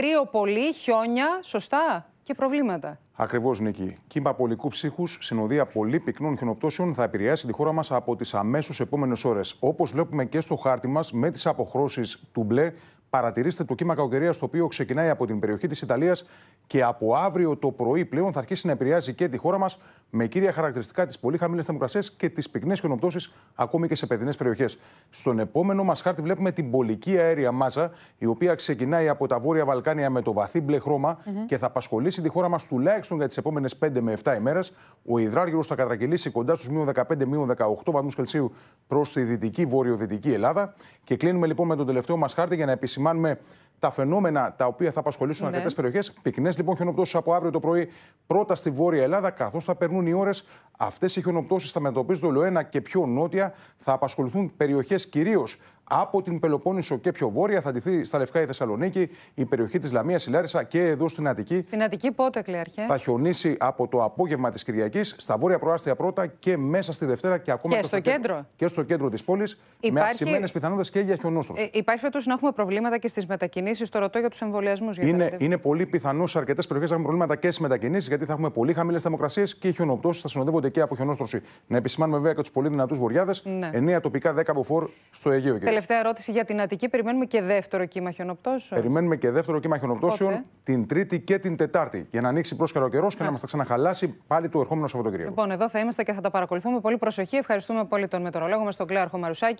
κρύο πολύ, χιόνια, σωστά και προβλήματα. Ακριβώς, Νίκη. Κύμα πολικού ψύχους, συνοδεία πολύ πυκνών χιονοπτώσεων θα επηρεάσει τη χώρα μας από τις αμέσως επόμενες ώρες. Όπως βλέπουμε και στο χάρτη μας, με τις αποχρώσεις του μπλε Παρατηρήστε το κύμα κακοκαιρίας το οποίο ξεκινάει από την περιοχή της Ιταλίας και από αύριο το πρωί πλέον θα αρχίσει να επηρεάζει και τη χώρα μας με κύρια χαρακτηριστικά τις πολύ χαμηλές θερμοκρασίες και τις πυκνές χιονοπτώσεις ακόμη και σε παιδινές περιοχές. Στον επόμενο μας χάρτη βλέπουμε την πολική αέρια μάζα, η οποία ξεκινάει από τα Βόρεια Βαλκάνια με το βαθύ μπλε χρώμα mm-hmm. και θα απασχολήσει τη χώρα μας τουλάχιστον για τις επόμενες 5 με 7 ημέρες. Ο υδράργυρος θα κατρακυλήσει κοντά στους μείον 15 μείον 18 βαθμούς Κελσίου προς τη δυτική βορειοδυτική Ελλάδα. Και κλείνουμε λοιπόν με τον τελευταίο μας χάρτη για να επισ επισημάνουμε τα φαινόμενα τα οποία θα απασχολήσουν ναι. αρκετές περιοχές. Πυκνές λοιπόν χιονοπτώσεις από αύριο το πρωί πρώτα στη Βόρεια Ελλάδα, καθώς θα περνούν οι ώρες. Αυτές οι χιονοπτώσεις θα το ολοένα και πιο νότια. Θα απασχοληθούν περιοχές κυρίως από την Πελοπόννησο και πιο βόρεια. Θα αντιθεί στα Λευκά η Θεσσαλονίκη, η περιοχή της Λαμίας, η Λάρισα και εδώ στην Αττική. Στην Αττική πότε, Κλέαρχε. Θα χιονίσει από το απόγευμα της Κυριακής, στα βόρεια προάστια πρώτα και μέσα στη Δευτέρα και ακόμα και, και στο κέντρο. Και στο κέντρο της πόλης, υπάρχει... με αυξημένες πιθανότητες και για χιονόστρωση. Ε, υπάρχει περίπτωση να έχουμε προβλήματα και στις μετακινήσεις. Το ρωτώ για τους εμβολιασμούς. Είναι, είναι πολύ πιθανό σε αρκετές περιοχές να έχουμε προβλήματα και στις μετακινήσεις, γιατί θα έχουμε πολύ χαμηλές θερμοκρασίες και οι χιονοπτώσεις θα συνοδεύονται και από χιονόστρωση. Να επισημάνουμε βέβαια και τους πολύ δυνατούς βορειάδε. Ναι. 9 τοπικά 10 από στο Αιγαίο τελευταία ερώτηση για την Αττική. Περιμένουμε και δεύτερο κύμα χιονοπτώσεων. Περιμένουμε και δεύτερο κύμα χιονοπτώσεων την Τρίτη και την Τετάρτη. Για να ανοίξει πρόσχερο καιρό και να μα τα ξαναχαλάσει πάλι το ερχόμενο Σαββατοκύριακο. Λοιπόν, εδώ θα είμαστε και θα τα παρακολουθούμε. Πολύ προσοχή. Ευχαριστούμε πολύ τον μετρολόγο μας, τον Κλέαρχο Μαρουσάκη.